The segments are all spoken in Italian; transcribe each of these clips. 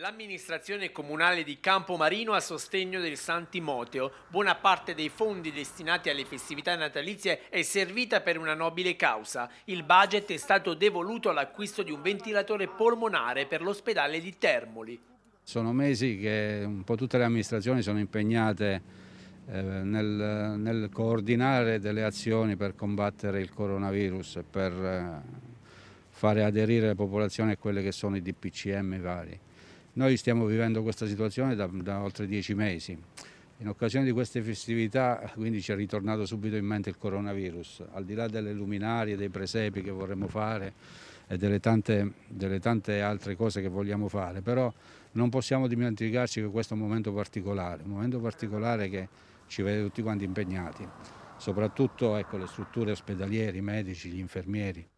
L'amministrazione comunale di Campomarino a sostegno del San Timoteo. buona parte dei fondi destinati alle festività natalizie è servita per una nobile causa. Il budget è stato devoluto all'acquisto di un ventilatore polmonare per l'ospedale di Termoli. Sono mesi che un po' tutte le amministrazioni sono impegnate eh, nel, nel coordinare delle azioni per combattere il coronavirus per eh, fare aderire la popolazione a quelli che sono i DPCM vari. Noi stiamo vivendo questa situazione da, da oltre dieci mesi. In occasione di queste festività quindi ci è ritornato subito in mente il coronavirus, al di là delle luminarie, dei presepi che vorremmo fare e delle tante, delle tante altre cose che vogliamo fare, però non possiamo dimenticarci che questo è un momento particolare, un momento particolare che ci vede tutti quanti impegnati, soprattutto ecco, le strutture ospedaliere, i medici, gli infermieri.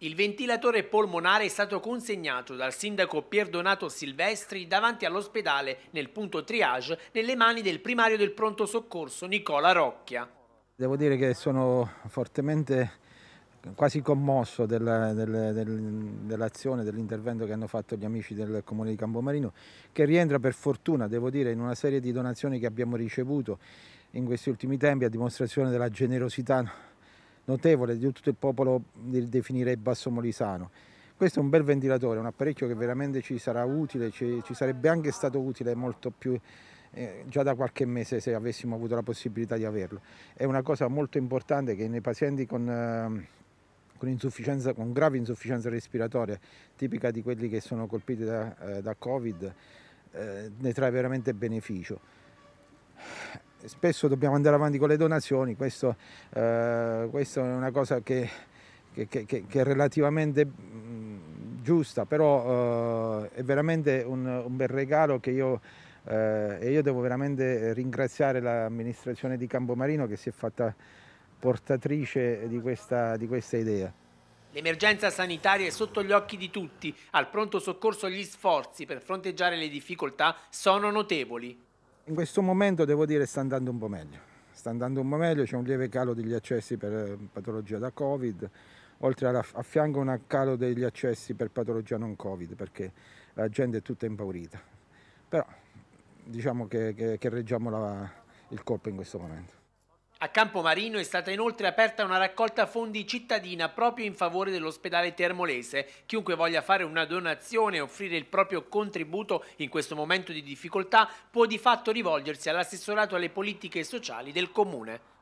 Il ventilatore polmonare è stato consegnato dal sindaco Pierdonato Silvestri davanti all'ospedale nel punto triage nelle mani del primario del pronto soccorso Nicola Rocchia. Devo dire che sono fortemente quasi commosso della, della, dell'azione, dell'intervento che hanno fatto gli amici del comune di Campomarino, che rientra per fortuna, devo dire, in una serie di donazioni che abbiamo ricevuto in questi ultimi tempi a dimostrazione della generosità notevole di tutto il popolo definirei basso molisano. Questo è un bel ventilatore, un apparecchio che veramente ci sarà utile, ci, ci sarebbe anche stato utile molto più eh, già da qualche mese se avessimo avuto la possibilità di averlo. È una cosa molto importante che nei pazienti con, eh, con, con grave insufficienza respiratoria, tipica di quelli che sono colpiti da, eh, da Covid, eh, ne trae veramente beneficio spesso dobbiamo andare avanti con le donazioni, questo, eh, questa è una cosa che, che, che, che è relativamente mm, giusta, però eh, è veramente un, un, bel regalo che io... Eh, e io devo veramente ringraziare l'amministrazione di Campomarino che si è fatta portatrice di questa, di questa, idea. L'emergenza sanitaria è sotto gli occhi di tutti. Al pronto soccorso gli sforzi per fronteggiare le difficoltà sono notevoli. In questo momento devo dire sta andando un po' meglio, sta andando un po' meglio, c'è un lieve calo degli accessi per eh, patologia da Covid, oltre a fianco un calo degli accessi per patologia non Covid perché la gente è tutta impaurita. Però diciamo che, che, che reggiamo la, il colpo in questo momento. A Campomarino è stata inoltre aperta una raccolta fondi cittadina proprio in favore dell'ospedale termolese. Chiunque voglia fare una donazione e offrire il proprio contributo in questo momento di difficoltà può di fatto rivolgersi all'assessorato alle politiche sociali del comune.